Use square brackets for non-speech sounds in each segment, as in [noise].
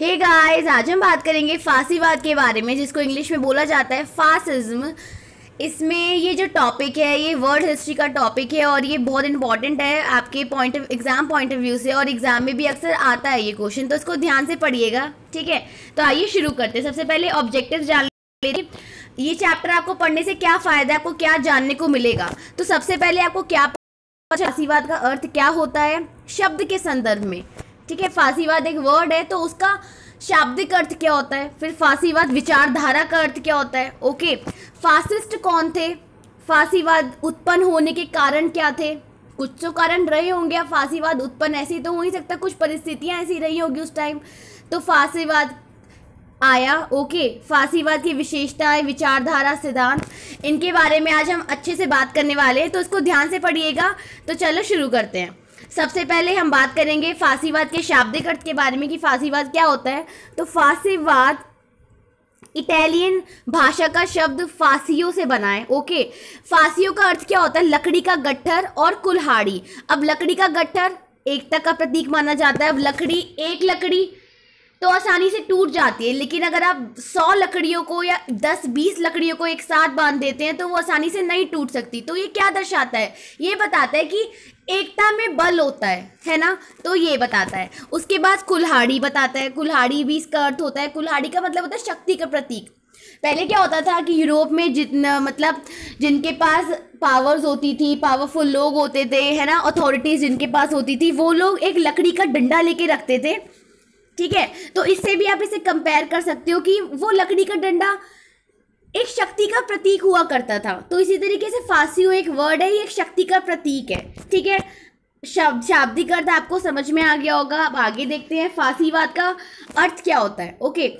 हे hey guys आज हम बात करेंगे फांसीवाद के बारे में जिसको इंग्लिश में बोला जाता है फासिज्म इसमें ये जो टॉपिक है ये वर्ल्ड हिस्ट्री का टॉपिक है और ये बहुत इंपॉर्टेंट है आपके point of exam point of view से और एग्जाम में भी अक्सर आता है ये क्वेश्चन तो इसको ध्यान से पढ़िएगा ठीक है तो आइए शुरू करते हैं सबसे पहले ऑब्जेक्टिव जान लेते ये चैप्टर आपको पढ़ने से क्या फ़ायदा आपको क्या जानने को मिलेगा तो सबसे पहले आपको क्या फांसीवाद का अर्थ क्या होता है शब्द के संदर्भ में ठीक है फांसीवाद एक वर्ड है तो उसका शाब्दिक अर्थ क्या होता है फिर फांसीवाद विचारधारा का अर्थ क्या होता है ओके फासिस्ट कौन थे फांसीवाद उत्पन्न होने के कारण क्या थे कुछ तो कारण रहे होंगे या फांसीवाद उत्पन्न ऐसे तो हो ही सकता कुछ परिस्थितियाँ ऐसी रही होगी उस टाइम तो फांसीवाद आया ओके फांसीवाद की विशेषताएं विचारधारा सिद्धांत इनके बारे में आज हम अच्छे से बात करने वाले हैं तो इसको ध्यान से पढ़िएगा तो चलो शुरू करते हैं सबसे पहले हम बात करेंगे फांसीवाद के शाब्दिक अर्थ के बारे में कि फांसीवाद क्या होता है तो फांसीवाद इटालियन भाषा का शब्द फांसी से बना है ओके फांसी का अर्थ क्या होता है लकड़ी का गट्ठर और कुल्हाड़ी अब लकड़ी का गट्ठर एकता का प्रतीक माना जाता है अब लकड़ी एक लकड़ी तो आसानी से टूट जाती है लेकिन अगर आप 100 लकड़ियों को या 10-20 लकड़ियों को एक साथ बांध देते हैं तो वो आसानी से नहीं टूट सकती तो ये क्या दर्शाता है ये बताता है कि एकता में बल होता है है ना तो ये बताता है उसके बाद कुल्हाड़ी बताता है कुल्हाड़ी भी इसका अर्थ होता है कुल्हाड़ी का मतलब होता है शक्ति का प्रतीक पहले क्या होता था कि यूरोप में जितना मतलब जिनके पास पावर्स होती थी पावरफुल लोग होते थे है ना अथॉरिटीज़ जिनके पास होती थी वो लोग एक लकड़ी का डंडा लेके रखते थे ठीक है तो इससे भी आप इसे कंपेयर कर सकते हो कि वो लकड़ी का डंडा एक शक्ति का प्रतीक हुआ करता था तो इसी तरीके से फांसी एक वर्ड है ये एक शक्ति का प्रतीक है ठीक है शब्द शाब्दिक अर्थ आपको समझ में आ गया होगा अब आगे देखते हैं फांसीवाद का अर्थ क्या होता है ओके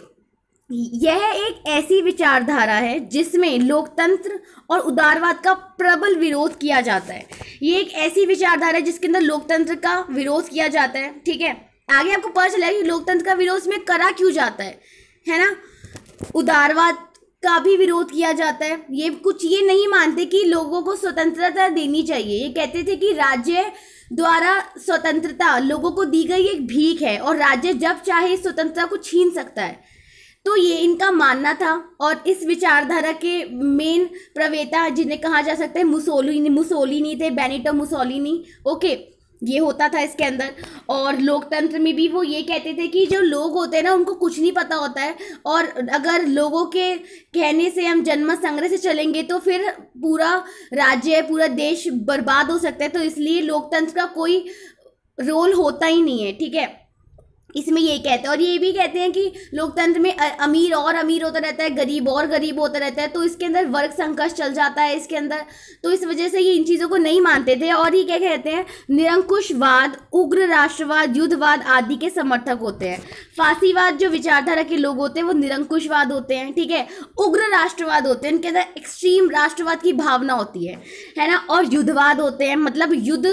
यह एक ऐसी विचारधारा है जिसमें लोकतंत्र और उदारवाद का प्रबल विरोध किया जाता है ये एक ऐसी विचारधारा है जिसके अंदर लोकतंत्र का विरोध किया जाता है ठीक है आगे आपको पता चलेगा कि लोकतंत्र का विरोध में करा क्यों जाता है है ना उदारवाद का भी विरोध किया जाता है ये कुछ ये नहीं मानते कि लोगों को स्वतंत्रता देनी चाहिए ये कहते थे कि राज्य द्वारा स्वतंत्रता लोगों को दी गई एक भीख है और राज्य जब चाहे स्वतंत्रता को छीन सकता है तो ये इनका मानना था और इस विचारधारा के मेन प्रवेता जिन्हें कहा जा सकता है मुसोलिनी मुसोलिनी थे बेनिटो मुसोलिनी ओके ये होता था इसके अंदर और लोकतंत्र में भी वो ये कहते थे कि जो लोग होते हैं ना उनको कुछ नहीं पता होता है और अगर लोगों के कहने से हम जन्म संग्रह से चलेंगे तो फिर पूरा राज्य पूरा देश बर्बाद हो सकता है तो इसलिए लोकतंत्र का कोई रोल होता ही नहीं है ठीक है इसमें ये कहते हैं और ये भी कहते हैं कि लोकतंत्र में अमीर और अमीर होता रहता है गरीब और गरीब होता रहता है तो इसके अंदर वर्ग संघर्ष चल जाता है इसके अंदर तो इस वजह से ये इन चीज़ों को नहीं मानते थे और ये क्या कहते हैं निरंकुशवाद उग्र राष्ट्रवाद युद्धवाद आदि के समर्थक होते हैं फांसीवाद जो विचारधारा के लोग होते हैं वो निरंकुशवाद होते हैं ठीक है उग्र राष्ट्रवाद होते हैं इनके अंदर एक्सट्रीम राष्ट्रवाद की भावना होती है है ना और युद्धवाद होते हैं मतलब युद्ध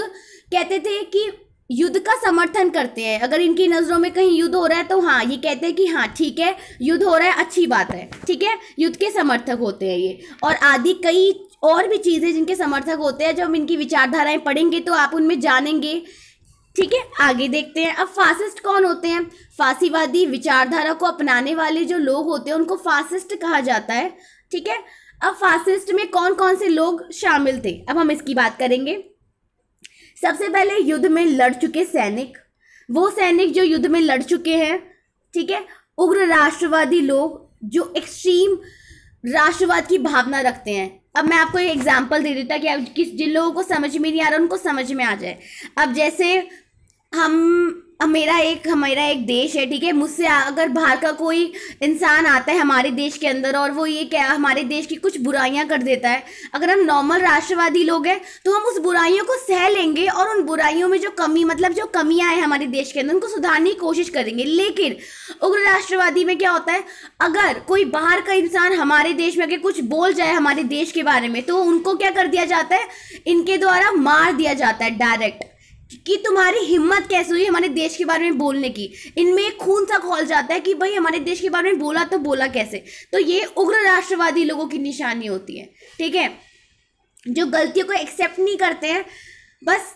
कहते थे कि युद्ध का समर्थन करते हैं अगर इनकी नज़रों में कहीं युद्ध हो रहा है तो हाँ ये कहते हैं कि हाँ ठीक है युद्ध हो रहा है अच्छी बात है ठीक है युद्ध के समर्थक होते हैं ये और आदि कई और भी चीज़ें जिनके समर्थक होते हैं जब हम इनकी विचारधाराएं पढ़ेंगे तो आप उनमें जानेंगे ठीक है आगे देखते हैं अब फासिस्ट कौन होते हैं फांसीवादी विचारधारा को अपनाने वाले जो लोग होते हैं उनको फासिस्ट कहा जाता है ठीक है अब फासिस्ट में कौन कौन से लोग शामिल थे अब हम इसकी बात करेंगे सबसे पहले युद्ध में लड़ चुके सैनिक वो सैनिक जो युद्ध में लड़ चुके हैं ठीक है उग्र राष्ट्रवादी लोग जो एक्सट्रीम राष्ट्रवाद की भावना रखते हैं अब मैं आपको एक एग्जाम्पल दे देता कि आप किस जिन लोगों को समझ में नहीं आ रहा उनको समझ में आ जाए अब जैसे हम मेरा एक हमारा एक देश है ठीक है मुझसे अगर बाहर का कोई इंसान आता है हमारे देश के अंदर और वो ये क्या हमारे देश की कुछ बुराइयां कर देता है अगर हम नॉर्मल राष्ट्रवादी लोग हैं तो हम उस बुराइयों को सह लेंगे और उन बुराइयों में जो कमी मतलब जो कमियां हैं हमारे देश के अंदर उनको सुधारने की कोशिश करेंगे लेकिन उग्र राष्ट्रवादी में क्या होता है अगर कोई बाहर का इंसान हमारे देश में अगर कुछ बोल जाए हमारे देश के बारे में तो उनको क्या कर दिया जाता है इनके द्वारा मार दिया जाता है डायरेक्ट कि तुम्हारी हिम्मत कैसे हुई हमारे देश के बारे में बोलने की इनमें खून सा खोल जाता है कि भाई हमारे देश के बारे में बोला तो बोला कैसे तो ये उग्र राष्ट्रवादी लोगों की निशानी होती है ठीक है जो गलतियों को एक्सेप्ट नहीं करते हैं बस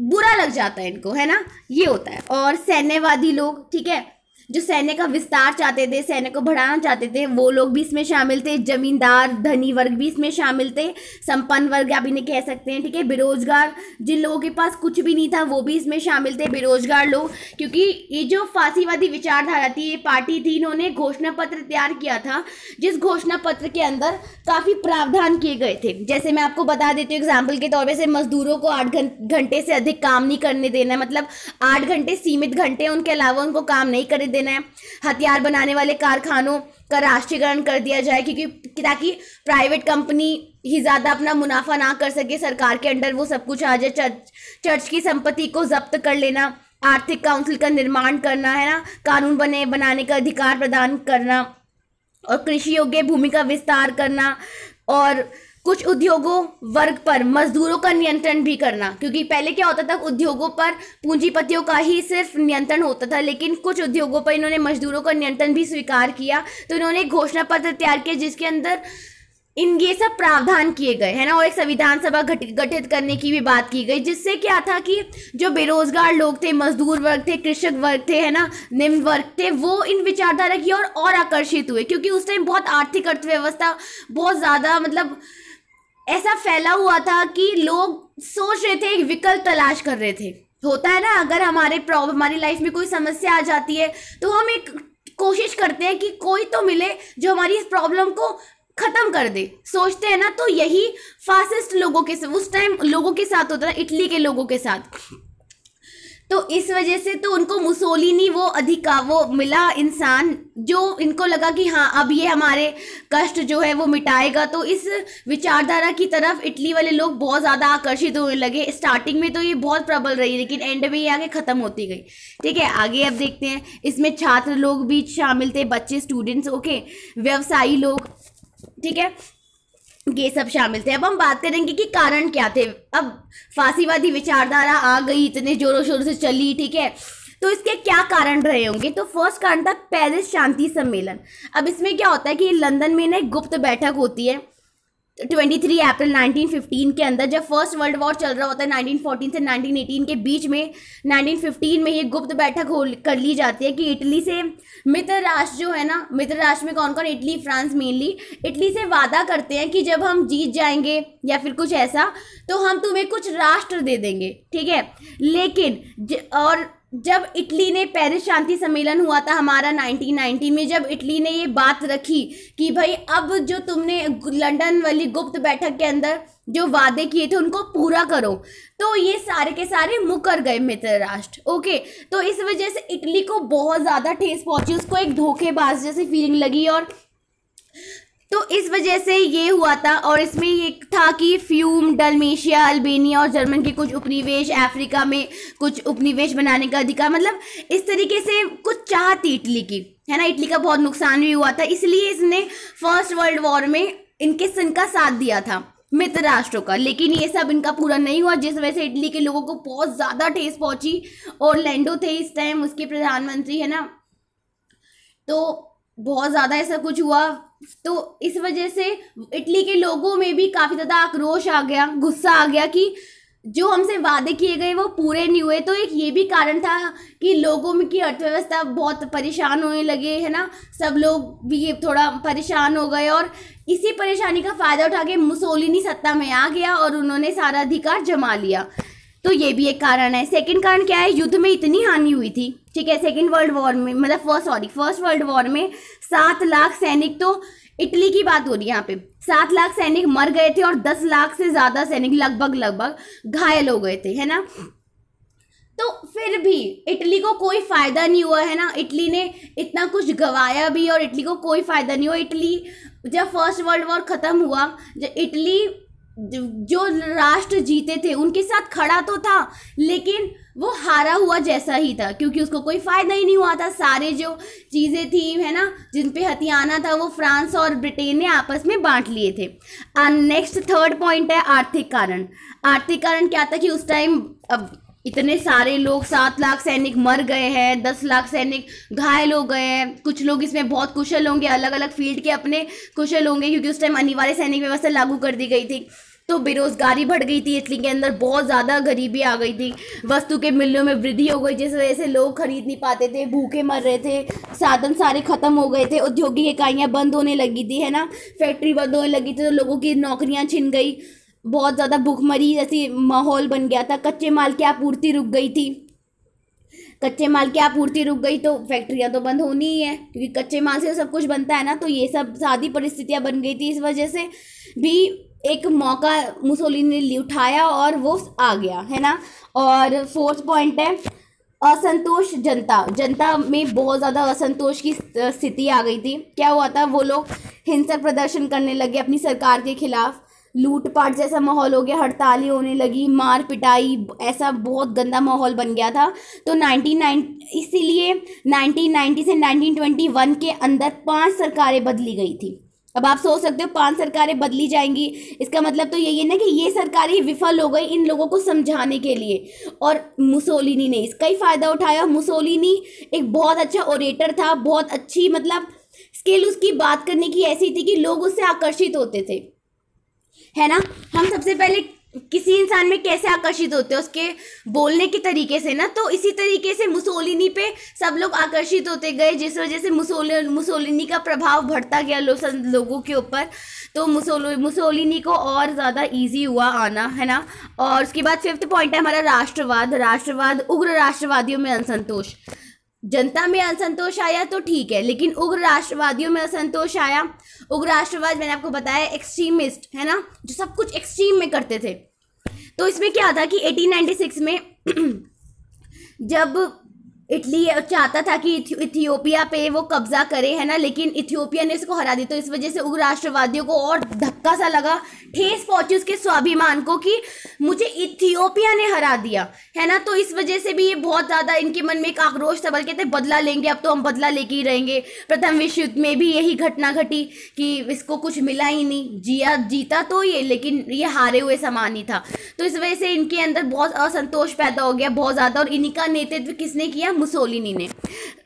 बुरा लग जाता है इनको है ना ये होता है और सैन्यवादी लोग ठीक है जो सैन्य का विस्तार चाहते थे सैन्य को बढ़ाना चाहते थे वो लोग भी इसमें शामिल थे जमींदार धनी वर्ग भी इसमें शामिल थे संपन्न वर्ग आप इन्हें कह सकते हैं ठीक है बेरोजगार जिन लोगों के पास कुछ भी नहीं था वो भी इसमें शामिल थे बेरोजगार लोग क्योंकि ये जो फांसीवादी विचारधारा थी ये पार्टी थी इन्होंने घोषणा पत्र तैयार किया था जिस घोषणा पत्र के अंदर काफ़ी प्रावधान किए गए थे जैसे मैं आपको बता देती हूँ एग्जाम्पल के तौर पर से मजदूरों को आठ घंटे से अधिक काम नहीं करने देना मतलब आठ घंटे सीमित घंटे उनके अलावा उनको काम नहीं करने देना है हथियार बनाने वाले कारखानों का राष्ट्रीयकरण कर दिया जाए क्योंकि ताकि प्राइवेट कंपनी ही ज़्यादा अपना मुनाफा ना कर सके सरकार के अंडर वो सब कुछ आ जाए चर्च चर्च की संपत्ति को जब्त कर लेना आर्थिक काउंसिल का निर्माण करना है ना कानून बने बनाने का अधिकार प्रदान करना और कृषि योग्य भूमि का विस्तार करना और कुछ उद्योगों वर्ग पर मजदूरों का नियंत्रण भी करना क्योंकि पहले क्या होता था उद्योगों पर पूंजीपतियों का ही सिर्फ नियंत्रण होता था लेकिन कुछ उद्योगों पर इन्होंने मजदूरों का नियंत्रण भी स्वीकार किया तो इन्होंने घोषणा पत्र तैयार किया जिसके अंदर इन ये सब प्रावधान किए गए है ना और एक संविधान सभा गठित गठित करने की भी बात की गई जिससे क्या था कि जो बेरोजगार लोग थे मजदूर वर्ग थे कृषक वर्ग थे है ना निम्न वर्ग थे वो इन विचारधारा की ओर और, और आकर्षित हुए क्योंकि उस टाइम बहुत आर्थिक अर्थव्यवस्था बहुत ज़्यादा मतलब ऐसा फैला हुआ था कि लोग सोच रहे थे एक विकल्प तलाश कर रहे थे होता है ना अगर हमारे प्रॉब्लम हमारी लाइफ में कोई समस्या आ जाती है तो हम एक कोशिश करते हैं कि कोई तो मिले जो हमारी इस प्रॉब्लम को ख़त्म कर दे सोचते हैं ना तो यही फास्टेस्ट लोगों के उस टाइम लोगों के साथ होता था इटली के लोगों के साथ तो इस वजह से तो उनको मुसोलिनी वो अधिका वो मिला इंसान जो इनको लगा कि हाँ अब ये हमारे कष्ट जो है वो मिटाएगा तो इस विचारधारा की तरफ इटली वाले लोग बहुत ज़्यादा आकर्षित होने लगे स्टार्टिंग में तो ये बहुत प्रबल रही लेकिन एंड में ये आगे ख़त्म होती गई ठीक है आगे अब देखते हैं इसमें छात्र लोग भी शामिल थे बच्चे स्टूडेंट्स ओके व्यवसायी लोग ठीक है ये सब शामिल थे अब हम बात करेंगे कि कारण क्या थे अब फांसीवादी विचारधारा आ गई इतने जोरों शोरों से चली ठीक है तो इसके क्या कारण रहे होंगे तो फर्स्ट कारण था पेरिस शांति सम्मेलन अब इसमें क्या होता है कि लंदन में ना गुप्त बैठक होती है 23 अप्रैल 1915 के अंदर जब फर्स्ट वर्ल्ड वॉर चल रहा होता है 1914 से 1918 के बीच में 1915 में ये गुप्त बैठक हो कर ली जाती है कि इटली से मित्र राष्ट्र जो है ना मित्र राष्ट्र में कौन कौन इटली फ्रांस मेनली इटली से वादा करते हैं कि जब हम जीत जाएंगे या फिर कुछ ऐसा तो हम तुम्हें कुछ राष्ट्र दे देंगे ठीक है लेकिन और जब इटली ने पेरिस शांति सम्मेलन हुआ था हमारा 1990 में जब इटली ने ये बात रखी कि भाई अब जो तुमने लंदन वाली गुप्त बैठक के अंदर जो वादे किए थे उनको पूरा करो तो ये सारे के सारे मुकर गए मित्र राष्ट्र ओके तो इस वजह से इटली को बहुत ज़्यादा ठेस पहुंची उसको एक धोखेबाज जैसी फीलिंग लगी और तो इस वजह से ये हुआ था और इसमें ये था कि फ्यूम डलमेशिया अल्बेनिया और जर्मन के कुछ उपनिवेश अफ्रीका में कुछ उपनिवेश बनाने का अधिकार मतलब इस तरीके से कुछ चाह थी इटली की है ना इटली का बहुत नुकसान भी हुआ था इसलिए इसने फर्स्ट वर्ल्ड वॉर में इनके सिंह का साथ दिया था मित्र राष्ट्रों का लेकिन ये सब इनका पूरा नहीं हुआ जिस वजह से इटली के लोगों को बहुत ज़्यादा ठेस पहुंची और लैंडो थे इस टाइम उसके प्रधानमंत्री है ना तो बहुत ज़्यादा ऐसा कुछ हुआ तो इस वजह से इटली के लोगों में भी काफ़ी ज़्यादा आक्रोश आ गया गुस्सा आ गया कि जो हमसे वादे किए गए वो पूरे नहीं हुए तो एक ये भी कारण था कि लोगों में की अर्थव्यवस्था बहुत परेशान होने लगे है ना सब लोग भी ये थोड़ा परेशान हो गए और इसी परेशानी का फ़ायदा उठा के मुसोलिनी सत्ता में आ गया और उन्होंने सारा अधिकार जमा लिया तो ये भी एक कारण है सेकंड कारण क्या है युद्ध में इतनी हानि हुई थी ठीक है सेकेंड वर्ल्ड वॉर में मतलब first sorry first world war में सात लाख सैनिक तो इटली की बात हो रही है यहाँ पे सात लाख सैनिक मर गए थे और दस लाख से ज़्यादा सैनिक लगभग लगभग घायल हो गए थे है ना तो फिर भी इटली को कोई फ़ायदा नहीं हुआ है ना इटली ने इतना कुछ गवाया भी और इटली को कोई फ़ायदा नहीं हुआ इटली जब फर्स्ट वर्ल्ड वॉर ख़त्म हुआ जब इटली जो राष्ट्र जीते थे उनके साथ खड़ा तो था लेकिन वो हारा हुआ जैसा ही था क्योंकि उसको कोई फ़ायदा ही नहीं हुआ था सारे जो चीज़ें थी है ना जिन पे हथियाना था वो फ्रांस और ब्रिटेन ने आपस में बांट लिए थे नेक्स्ट थर्ड पॉइंट है आर्थिक कारण आर्थिक कारण क्या था कि उस टाइम अब इतने सारे लोग सात लाख सैनिक मर गए हैं दस लाख सैनिक घायल हो गए हैं कुछ लोग इसमें बहुत कुशल होंगे अलग अलग फील्ड के अपने कुशल होंगे क्योंकि उस टाइम अनिवार्य सैनिक व्यवस्था लागू कर दी गई थी तो बेरोजगारी बढ़ गई थी इटली के अंदर बहुत ज़्यादा गरीबी आ गई थी वस्तु के मूल्यों में वृद्धि हो गई जिस वजह से लोग खरीद नहीं पाते थे भूखे मर रहे थे साधन सारे ख़त्म हो गए थे औद्योगिक इकाइयाँ बंद होने लगी थी है ना फैक्ट्री बंद होने लगी थी तो लोगों की नौकरियाँ छिन गई बहुत ज़्यादा भूखमरी जैसी माहौल बन गया था कच्चे माल की आपूर्ति रुक गई थी कच्चे माल की आपूर्ति रुक गई तो फैक्ट्रियां तो बंद होनी ही है क्योंकि कच्चे माल से सब कुछ बनता है ना तो ये सब सादी परिस्थितियां बन गई थी इस वजह से भी एक मौका मुसोली ने उठाया और वो आ गया है ना और फोर्थ पॉइंट है असंतोष जनता जनता में बहुत ज़्यादा असंतोष की स्थिति आ गई थी क्या हुआ था वो लोग हिंसक प्रदर्शन करने लगे अपनी सरकार के खिलाफ लूटपाट जैसा माहौल हो गया हड़ताली होने लगी मार पिटाई ऐसा बहुत गंदा माहौल बन गया था तो 1990 इसीलिए 1990 से 1921 के अंदर पांच सरकारें बदली गई थी अब आप सोच सकते हो पांच सरकारें बदली जाएंगी इसका मतलब तो यही है ना कि ये सरकारें विफल हो गई इन लोगों को समझाने के लिए और मुसोलिनी ने इसका ही फ़ायदा उठाया मुसोलिनी एक बहुत अच्छा ओरेटर था बहुत अच्छी मतलब स्किल उसकी बात करने की ऐसी थी कि लोग उससे आकर्षित होते थे है ना हम सबसे पहले किसी इंसान में कैसे आकर्षित होते हैं उसके बोलने के तरीके से ना तो इसी तरीके से मुसोलिनी पे सब लोग आकर्षित होते गए जिस वजह से मुसोल मुसोलिनी का प्रभाव बढ़ता गया लो, लोगों के ऊपर तो मुसोल मुसोलिनी को और ज़्यादा इजी हुआ आना है ना और उसके बाद फिफ्थ पॉइंट है हमारा राष्ट्रवाद राष्ट्रवाद उग्र राष्ट्रवादियों में असंतोष जनता में असंतोष आया तो ठीक है लेकिन उग्र राष्ट्रवादियों में असंतोष आया उग्र राष्ट्रवाद मैंने आपको बताया एक्सट्रीमिस्ट है ना जो सब कुछ एक्सट्रीम में करते थे तो इसमें क्या था कि 1896 में [clears throat] जब इटली चाहता था कि इथियोपिया पे वो कब्जा करे है ना लेकिन इथियोपिया ने इसको हरा दी तो इस वजह से उग्र राष्ट्रवादियों को और धक्का सा लगा ठेस पहुंची उसके स्वाभिमान को कि मुझे इथियोपिया ने हरा दिया है ना तो इस वजह से भी ये बहुत ज़्यादा इनके मन में एक आक्रोश था बल्कि बदला लेंगे अब तो हम बदला लेके ही रहेंगे प्रथम विश्व युद्ध में भी यही घटना घटी कि इसको कुछ मिला ही नहीं जिया जीता तो ये लेकिन ये हारे हुए समान ही था तो इस वजह से इनके अंदर बहुत असंतोष पैदा हो गया बहुत ज़्यादा और इन्हीं का नेतृत्व किसने किया मुसोलिनी ने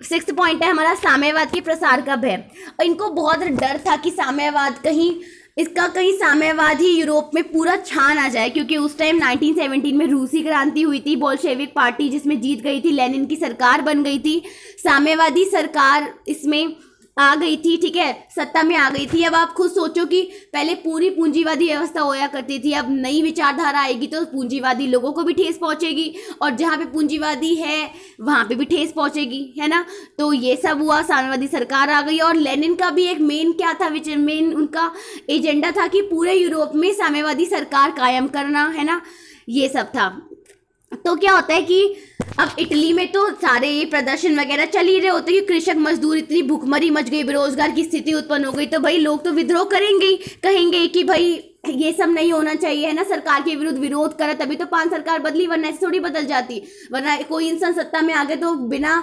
सिक्स पॉइंट है हमारा साम्यवाद के प्रसार कब है और इनको बहुत डर था कि साम्यवाद कहीं इसका कहीं साम्यवाद ही यूरोप में पूरा छान आ जाए क्योंकि उस टाइम 1917 में रूसी क्रांति हुई थी बोलशेविक पार्टी जिसमें जीत गई थी लेनिन की सरकार बन गई थी साम्यवादी सरकार इसमें आ गई थी ठीक है सत्ता में आ गई थी अब आप खुद सोचो कि पहले पूरी पूंजीवादी व्यवस्था होया करती थी अब नई विचारधारा आएगी तो पूंजीवादी लोगों को भी ठेस पहुंचेगी और जहाँ पे पूंजीवादी है वहाँ पे भी ठेस पहुंचेगी है ना तो ये सब हुआ साम्यवादी सरकार आ गई और लेनिन का भी एक मेन क्या था विच मेन उनका एजेंडा था कि पूरे यूरोप में साम्यवादी सरकार कायम करना है ना ये सब था तो क्या होता है कि अब इटली में तो सारे ये प्रदर्शन वगैरह चल ही रहे होते कि कृषक मजदूर इतनी भूखमरी मच गई बेरोजगार की स्थिति उत्पन्न हो गई तो भाई लोग तो विद्रोह करेंगे कहेंगे कि भाई ये सब नहीं होना चाहिए है ना सरकार के विरुद्ध विरोध करा तभी तो पांच सरकार बदली वरना ऐसे थोड़ी बदल जाती वरना कोई इंसान सत्ता में आ गए तो बिना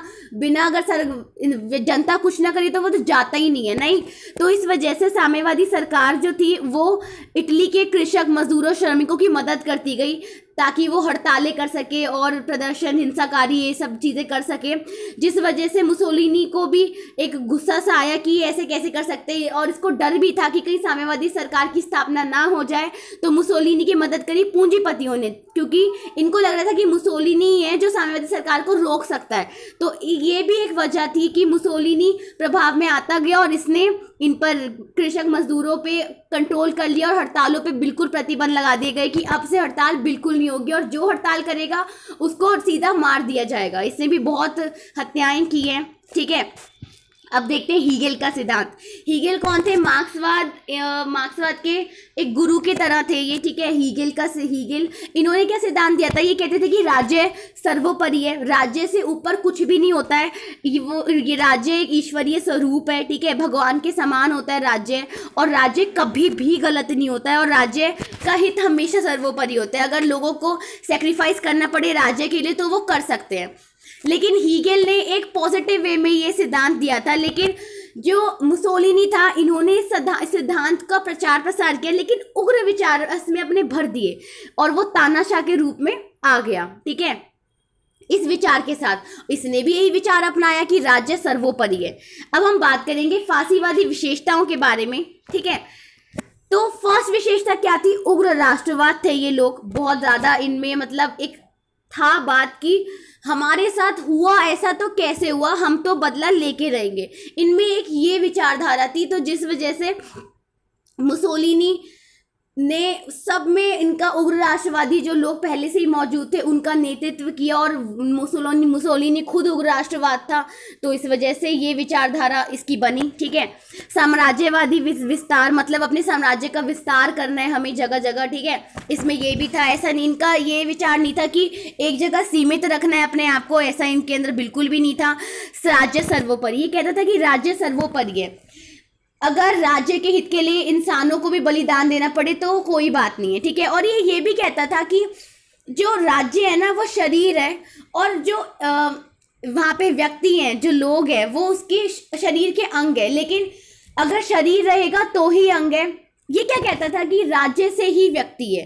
बिना अगर सर जनता कुछ ना करे तो वो तो जाता ही नहीं है नहीं तो इस वजह से साम्यवादी सरकार जो थी वो इटली के कृषक मजदूरों श्रमिकों की मदद करती गई ताकि वो हड़तालें कर सके और प्रदर्शन हिंसाकारी ये सब चीज़ें कर सके जिस वजह से मुसोलिनी को भी एक गुस्सा सा आया कि ऐसे कैसे कर सकते हैं और इसको डर भी था कि कहीं साम्यवादी सरकार की स्थापना ना हो जाए तो मुसोलिनी की मदद करी पूंजीपतियों ने क्योंकि इनको लग रहा था कि मुसोलिनी है जो साम्यवादी सरकार को रोक सकता है तो ये भी एक वजह थी कि मुसोलिनी प्रभाव में आता गया और इसने इन पर कृषक मजदूरों पे कंट्रोल कर लिया और हड़तालों पे बिल्कुल प्रतिबंध लगा दिए गए कि अब से हड़ताल बिल्कुल नहीं होगी और जो हड़ताल करेगा उसको सीधा मार दिया जाएगा इसने भी बहुत हत्याएं की हैं ठीक है अब देखते हैं हीगेल का सिद्धांत हीगेल कौन थे मार्क्सवाद मार्क्सवाद के एक गुरु के तरह थे ये ठीक है हीगेल का हीगेल इन्होंने क्या सिद्धांत दिया था ये कहते थे कि राज्य सर्वोपरि है राज्य से ऊपर कुछ भी नहीं होता है वो ये राज्य एक ईश्वरीय स्वरूप है ठीक है भगवान के समान होता है राज्य और राज्य कभी भी गलत नहीं होता है और राज्य का हित हमेशा सर्वोपरि होता है अगर लोगों को सेक्रीफाइस करना पड़े राज्य के लिए तो वो कर सकते हैं लेकिन हीगेल ने एक पॉजिटिव वे में ये सिद्धांत दिया था लेकिन जो मुसोलिनी था इन्होंने सिद्धांत का प्रचार प्रसार किया लेकिन उग्र विचार इसमें अपने भर दिए और वो तानाशाह के रूप में आ गया ठीक है इस विचार के साथ इसने भी यही विचार अपनाया कि राज्य सर्वोपरि है अब हम बात करेंगे फांसीवादी विशेषताओं के बारे में ठीक है तो फर्स्ट विशेषता क्या थी उग्र राष्ट्रवाद थे ये लोग बहुत ज़्यादा इनमें मतलब एक था बात की हमारे साथ हुआ ऐसा तो कैसे हुआ हम तो बदला लेके रहेंगे इनमें एक ये विचारधारा थी तो जिस वजह से मुसोलिनी ने सब में इनका उग्र राष्ट्रवादी जो लोग पहले से ही मौजूद थे उनका नेतृत्व किया और मुसोली मुसोलिनी खुद उग्र राष्ट्रवाद था तो इस वजह से ये विचारधारा इसकी बनी ठीक है साम्राज्यवादी विस्तार मतलब अपने साम्राज्य का विस्तार करना है हमें जगह जगह ठीक है इसमें ये भी था ऐसा नहीं इनका ये विचार नहीं था कि एक जगह सीमित रखना है अपने आप को ऐसा इनके अंदर बिल्कुल भी नहीं था राज्य सर्वोपरि ये कहता था कि राज्य सर्वोपरि है अगर राज्य के हित के लिए इंसानों को भी बलिदान देना पड़े तो कोई बात नहीं है ठीक है और ये ये भी कहता था कि जो राज्य है ना वो शरीर है और जो वहाँ पे व्यक्ति हैं जो लोग हैं वो उसके शरीर के अंग है लेकिन अगर शरीर रहेगा तो ही अंग है ये क्या कहता था कि राज्य से ही व्यक्ति है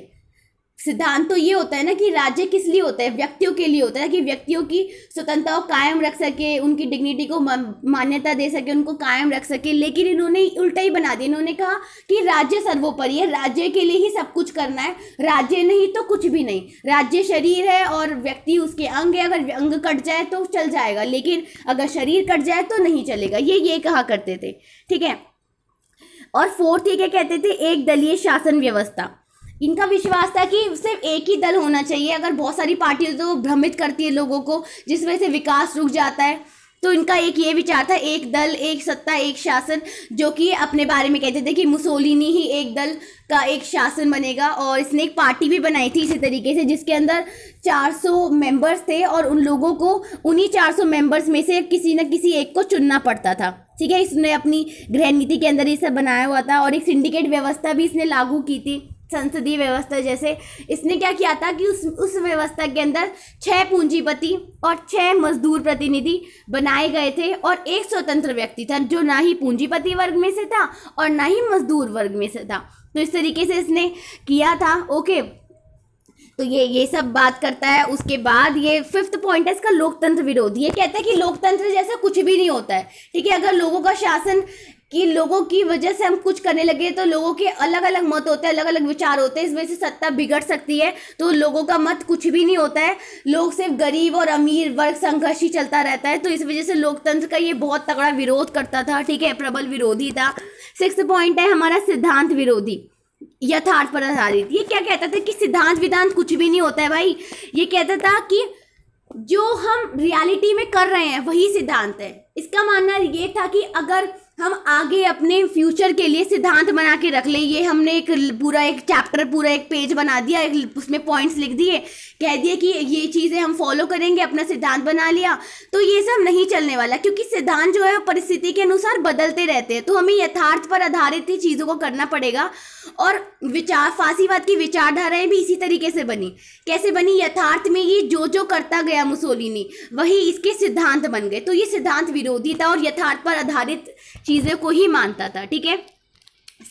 सिद्धांत तो ये होता है ना कि राज्य किस लिए होता है व्यक्तियों के लिए होता है कि व्यक्तियों की स्वतंत्रता कायम रख सके उनकी डिग्निटी को मान्यता दे सके उनको कायम रख सके लेकिन इन्होंने उल्टा ही बना दिया इन्होंने कहा कि राज्य सर्वोपरि है राज्य के लिए ही सब कुछ करना है राज्य नहीं तो कुछ भी नहीं राज्य शरीर है और व्यक्ति उसके अंग है अगर अंग कट जाए तो चल जाएगा लेकिन अगर शरीर कट जाए तो नहीं चलेगा ये ये कहा करते थे ठीक है और फोर्थ ये क्या कहते थे एक दलीय शासन व्यवस्था इनका विश्वास था कि सिर्फ एक ही दल होना चाहिए अगर बहुत सारी पार्टी तो भ्रमित करती है लोगों को जिस वजह से विकास रुक जाता है तो इनका एक ये विचार था एक दल एक सत्ता एक शासन जो कि अपने बारे में कहते थे कि मुसोलिनी ही एक दल का एक शासन बनेगा और इसने एक पार्टी भी बनाई थी इसी तरीके से जिसके अंदर 400 मेंबर्स थे और उन लोगों को उन्हीं 400 मेंबर्स में से किसी न किसी एक को चुनना पड़ता था ठीक है इसने अपनी गृह नीति के अंदर ये सब बनाया हुआ था और एक सिंडिकेट व्यवस्था भी इसने लागू की थी संसदीय व्यवस्था जैसे इसने क्या किया था कि उस उस व्यवस्था के अंदर छः पूंजीपति और छः मजदूर प्रतिनिधि बनाए गए थे और एक स्वतंत्र व्यक्ति था जो ना ही पूंजीपति वर्ग में से था और ना ही मजदूर वर्ग में से था तो इस तरीके से इसने किया था ओके तो ये ये सब बात करता है उसके बाद ये फिफ्थ पॉइंट है इसका लोकतंत्र विरोधी ये कहता है कि लोकतंत्र जैसा कुछ भी नहीं होता है ठीक है अगर लोगों का शासन कि लोगों की वजह से हम कुछ करने लगे तो लोगों के अलग अलग मत होते हैं अलग अलग विचार होते हैं इस वजह से सत्ता बिगड़ सकती है तो लोगों का मत कुछ भी नहीं होता है लोग सिर्फ गरीब और अमीर वर्ग संघर्ष ही चलता रहता है तो इस वजह से लोकतंत्र का ये बहुत तगड़ा विरोध करता था ठीक है प्रबल विरोधी था सिक्स पॉइंट है हमारा सिद्धांत विरोधी यथार्थ पर आधारित ये क्या कहता था कि सिद्धांत विधांत कुछ भी नहीं होता है भाई ये कहता था कि जो हम रियलिटी में कर रहे हैं वही सिद्धांत है इसका मानना ये था कि अगर हम आगे अपने फ्यूचर के लिए सिद्धांत बना के रख लें ये हमने एक पूरा एक चैप्टर पूरा एक पेज बना दिया एक उसमें पॉइंट्स लिख दिए कह दिए कि ये चीज़ें हम फॉलो करेंगे अपना सिद्धांत बना लिया तो ये सब नहीं चलने वाला क्योंकि सिद्धांत जो है वो परिस्थिति के अनुसार बदलते रहते हैं तो हमें यथार्थ पर आधारित ही चीज़ों को करना पड़ेगा और विचार फांसीवाद की विचारधाराएं भी इसी तरीके से बनी कैसे बनी यथार्थ में ये जो जो करता गया मुसोलिनी वही इसके सिद्धांत बन गए तो ये सिद्धांत विरोधी था और यथार्थ पर आधारित चीज़ों को ही मानता था ठीक है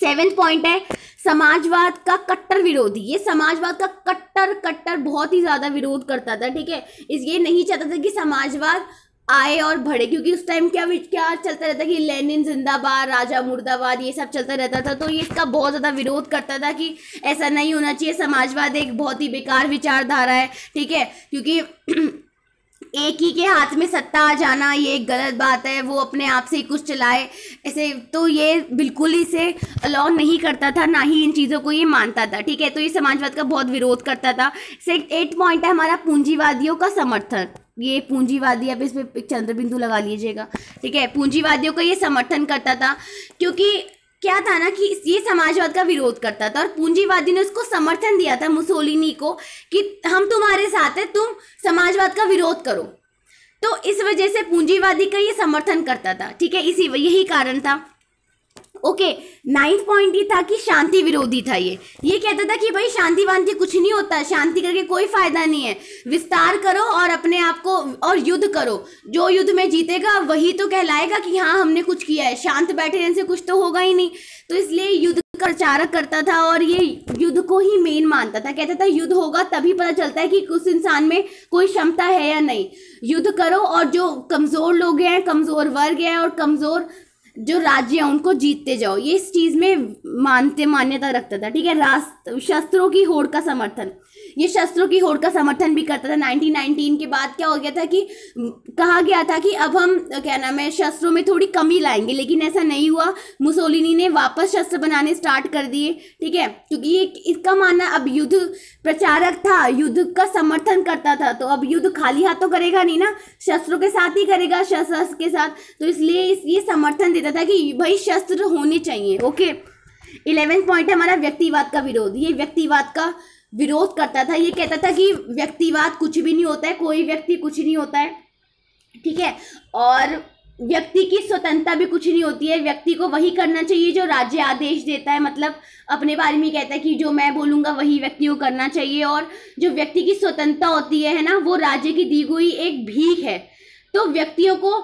सेवेंथ पॉइंट है समाजवाद का कट्टर विरोधी ये समाजवाद का कट्टर कट्टर बहुत ही ज़्यादा विरोध करता था ठीक है इस ये नहीं चाहता था कि समाजवाद आए और बढ़े क्योंकि उस टाइम क्या क्या चलता रहता कि लेनिन जिंदाबाद राजा मुर्दाबाद ये सब चलता रहता था तो ये इसका बहुत ज़्यादा विरोध करता था कि ऐसा नहीं होना चाहिए समाजवाद एक बहुत ही बेकार विचारधारा है ठीक है क्योंकि एक ही के हाथ में सत्ता आ जाना ये एक गलत बात है वो अपने आप से ही कुछ चलाए ऐसे तो ये बिल्कुल ही से अलाउ नहीं करता था ना ही इन चीज़ों को ये मानता था ठीक है तो ये समाजवाद का बहुत विरोध करता था एट पॉइंट है हमारा पूंजीवादियों का समर्थन ये पूंजीवादी अब इस पर चंद्र बिंदु लगा लीजिएगा ठीक है पूंजीवादियों का ये समर्थन करता था क्योंकि क्या था ना कि ये समाजवाद का विरोध करता था और पूंजीवादी ने उसको समर्थन दिया था मुसोलिनी को कि हम तुम्हारे साथ हैं तुम समाजवाद का विरोध करो तो इस वजह से पूंजीवादी का ये समर्थन करता था ठीक है इसी यही कारण था ओके नाइन्थ पॉइंट ये था कि शांति विरोधी था ये ये कहता था कि भाई शांति वांति कुछ नहीं होता शांति करके कोई फायदा नहीं है विस्तार करो और अपने आप को और युद्ध करो जो युद्ध में जीतेगा वही तो कहलाएगा कि हाँ हमने कुछ किया है शांत बैठे रहने से कुछ तो होगा ही नहीं तो इसलिए युद्ध प्रचारक करता था और ये युद्ध को ही मेन मानता था कहता था युद्ध होगा तभी पता चलता है कि उस इंसान में कोई क्षमता है या नहीं युद्ध करो और जो कमज़ोर लोग हैं कमज़ोर वर्ग है और कमज़ोर जो राज्य है उनको जीतते जाओ ये इस चीज़ में मानते मान्यता रखता था ठीक है रास्त शस्त्रों की होड़ का समर्थन ये शस्त्रों की होड़ का समर्थन भी करता था 1919 के बाद क्या हो गया था कि कहा गया था कि अब हम क्या नाम है शस्त्रों में थोड़ी कमी लाएंगे लेकिन ऐसा नहीं हुआ मुसोलिनी ने वापस शस्त्र बनाने स्टार्ट कर दिए ठीक है क्योंकि ये इसका मानना अब युद्ध प्रचारक था युद्ध का समर्थन करता था तो अब युद्ध खाली हाथों तो करेगा नहीं ना शस्त्रों के साथ ही करेगा शस्त्र के साथ तो इसलिए ये समर्थन देता था कि भाई शस्त्र होने चाहिए ओके इलेवेंथ पॉइंट है हमारा व्यक्तिवाद का विरोध ये व्यक्तिवाद का विरोध करता था ये कहता था कि व्यक्तिवाद कुछ भी नहीं होता है कोई व्यक्ति कुछ नहीं होता है ठीक है और व्यक्ति की स्वतंत्रता भी कुछ नहीं होती है व्यक्ति को वही करना चाहिए जो राज्य आदेश देता है मतलब अपने बारे में कहता है कि जो मैं बोलूँगा वही व्यक्ति को करना चाहिए और जो व्यक्ति की स्वतंत्रता होती है ना वो राज्य की दी गई एक भीख है तो व्यक्तियों को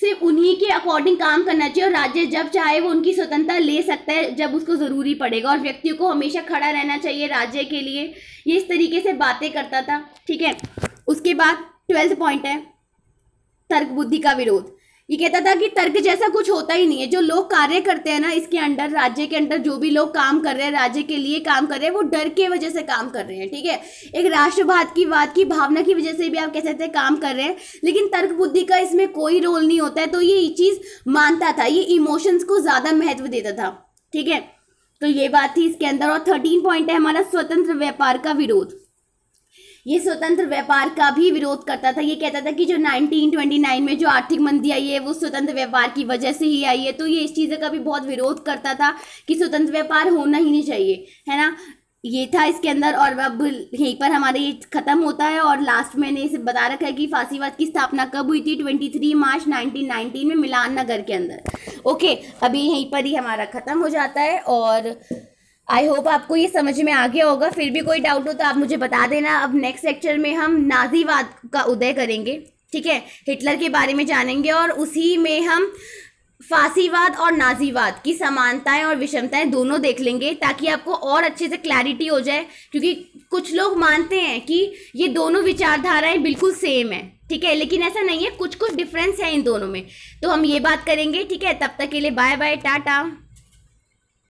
सिर्फ उन्हीं के अकॉर्डिंग काम करना चाहिए और राज्य जब चाहे वो उनकी स्वतंत्रता ले सकता है जब उसको ज़रूरी पड़ेगा और व्यक्तियों को हमेशा खड़ा रहना चाहिए राज्य के लिए ये इस तरीके से बातें करता था ठीक है उसके बाद ट्वेल्थ पॉइंट है तर्क बुद्धि का विरोध ये कहता था कि तर्क जैसा कुछ होता ही नहीं है जो लोग कार्य करते हैं ना इसके अंडर राज्य के अंडर जो भी लोग काम कर रहे हैं राज्य के लिए काम कर रहे हैं वो डर के वजह से काम कर रहे हैं ठीक है एक राष्ट्रवाद की वाद की भावना की वजह से भी आप कह सकते हैं काम कर रहे हैं लेकिन तर्क बुद्धि का इसमें कोई रोल नहीं होता है तो ये चीज़ मानता था ये इमोशंस को ज़्यादा महत्व देता था ठीक है तो ये बात थी इसके अंदर और थर्टीन पॉइंट है हमारा स्वतंत्र व्यापार का विरोध ये स्वतंत्र व्यापार का भी विरोध करता था ये कहता था कि जो 1929 में जो आर्थिक मंदी आई है वो स्वतंत्र व्यापार की वजह से ही आई है तो ये इस चीज़ का भी बहुत विरोध करता था कि स्वतंत्र व्यापार होना ही नहीं चाहिए है ना ये था इसके अंदर और अब यहीं पर हमारे ये ख़त्म होता है और लास्ट में इसे बता रखा है कि फांसीवाद की स्थापना कब हुई थी 23 मार्च 1919 में मिलान नगर के अंदर ओके अभी यहीं पर ही हमारा ख़त्म हो जाता है और आई होप आपको ये समझ में आ गया होगा फिर भी कोई डाउट हो तो आप मुझे बता देना अब नेक्स्ट लेक्चर में हम नाजीवाद का उदय करेंगे ठीक है हिटलर के बारे में जानेंगे और उसी में हम फांसीवाद और नाजीवाद की समानताएं और विषमताएं दोनों देख लेंगे ताकि आपको और अच्छे से क्लैरिटी हो जाए क्योंकि कुछ लोग मानते हैं कि ये दोनों विचारधाराएं बिल्कुल सेम है ठीक है लेकिन ऐसा नहीं है कुछ कुछ डिफरेंस है इन दोनों में तो हम ये बात करेंगे ठीक है तब तक के लिए बाय बाय टाटा